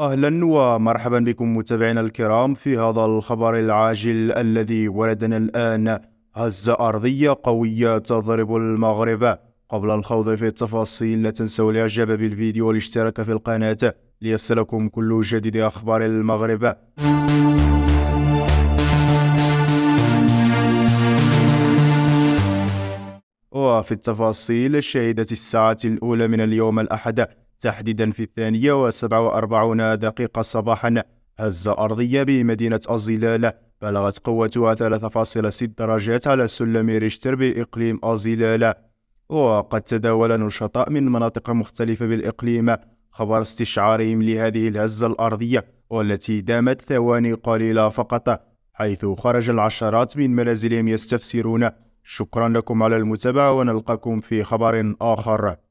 اهلا ومرحبا بكم متابعينا الكرام في هذا الخبر العاجل الذي وردنا الان هزه ارضيه قويه تضرب المغرب قبل الخوض في التفاصيل لا تنسوا الاعجاب بالفيديو والاشتراك في القناه ليصلكم كل جديد اخبار المغرب وفي التفاصيل شهدت الساعة الأولى من اليوم الأحد تحديدا في الثانية وسبعة وأربعون دقيقة صباحا هزة أرضية بمدينة الظلال بلغت قوتها 3.6 درجات على سلم ريشتر بإقليم الظلال وقد تداول نشطاء من مناطق مختلفة بالإقليم خبر استشعارهم لهذه الهزة الأرضية والتي دامت ثواني قليلة فقط حيث خرج العشرات من منازلهم يستفسرون شكرا لكم على المتابعة ونلقاكم في خبر آخر